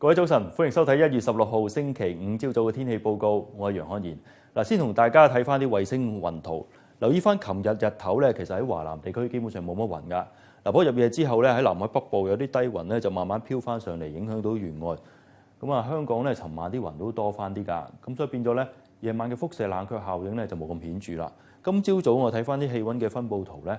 各位早晨，歡迎收睇一月十六號星期五朝早嘅天氣報告。我係楊漢賢。嗱，先同大家睇翻啲衛星雲圖，留意翻琴日日頭咧，其實喺華南地區基本上冇乜雲噶。嗱，不过入夜之後咧，喺南海北部有啲低雲咧，就慢慢飄翻上嚟，影響到沿岸。咁啊，香港咧，尋晚啲雲都多翻啲㗎。咁所以變咗咧，夜晚嘅輻射冷卻效應咧就冇咁顯著啦。今朝早我睇翻啲氣温嘅分佈圖咧。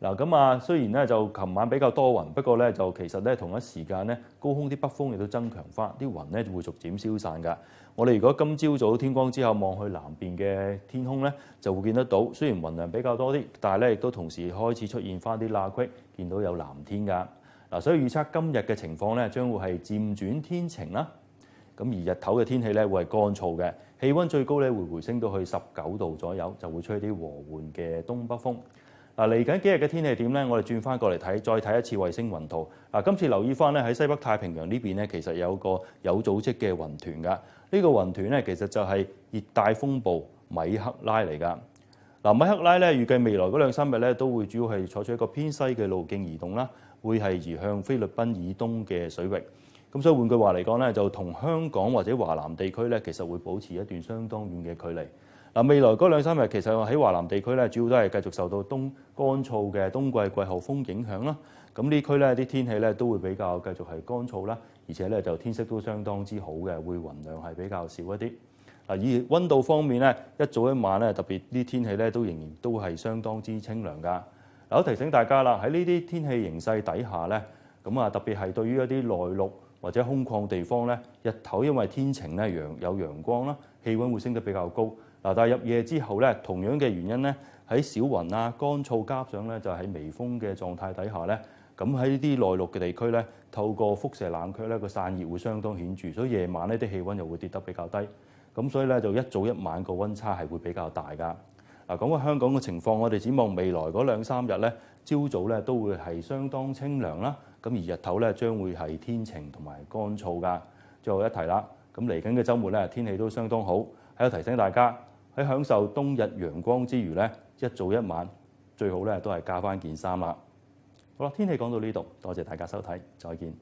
嗱咁啊，雖然咧就琴晚比較多雲，不過咧就其實咧同一時間咧，高空啲北風亦都增強翻，啲雲咧就會逐漸消散噶。我哋如果今朝早天光之後望去南邊嘅天空咧，就會見得到。雖然雲量比較多啲，但系咧亦都同時開始出現翻啲罅隙，見到有藍天噶。嗱，所以預測今日嘅情況咧，將會係漸轉天晴啦。咁而日頭嘅天氣咧，會係乾燥嘅，氣温最高咧會回升到去十九度左右，就會吹啲和緩嘅東北風。嗱，嚟緊幾日嘅天氣點咧？我哋轉翻過嚟睇，再睇一次衛星雲圖。嗱，今次留意翻咧，喺西北太平洋呢邊咧，其實有個有組織嘅雲團噶。呢個雲團咧，其實就係熱帶風暴米克拉嚟噶。嗱，米克拉咧預計未來嗰兩三日咧，都會主要係採取一個偏西嘅路徑移動啦，會係移向菲律賓以東嘅水域。咁所以換句話嚟講咧，就同香港或者華南地區咧，其實會保持一段相當遠嘅距離。嗱，未來嗰兩三日其實喺華南地區咧，主要都係繼續受到冬乾燥嘅冬季季候風影響啦。咁呢區咧啲天氣咧都會比較繼續係乾燥啦，而且咧就天色都相當之好嘅，會雲量係比較少一啲。嗱，而温度方面咧，一早一晚咧特別啲天氣咧都仍然都係相當之清涼噶。嗱，提醒大家啦，喺呢啲天氣形勢底下咧，咁啊特別係對於一啲內陸或者空曠地方咧，日頭因為天晴咧陽有陽光啦，氣温會升得比較高。嗱，但係入夜之後咧，同樣嘅原因咧，喺小雲啊、乾燥加上咧就喺微風嘅狀態底下咧，咁喺啲內陸嘅地區咧，透過輻射冷卻咧個散熱會相當顯著，所以夜晚咧啲氣温又會跌得比較低，咁所以咧就一早一晚個温差係會比較大噶。嗱，講翻香港嘅情況，我哋展望未來嗰兩三日咧，朝早咧都會係相當清涼啦，咁而日頭咧將會係天晴同埋乾燥噶。最後一提啦，咁嚟緊嘅週末咧天氣都相當好，喺度提醒大家。喺享受冬日陽光之餘咧，一早一晚最好咧都係加翻件衫啦。好啦，天氣講到呢度，多謝大家收睇，再見。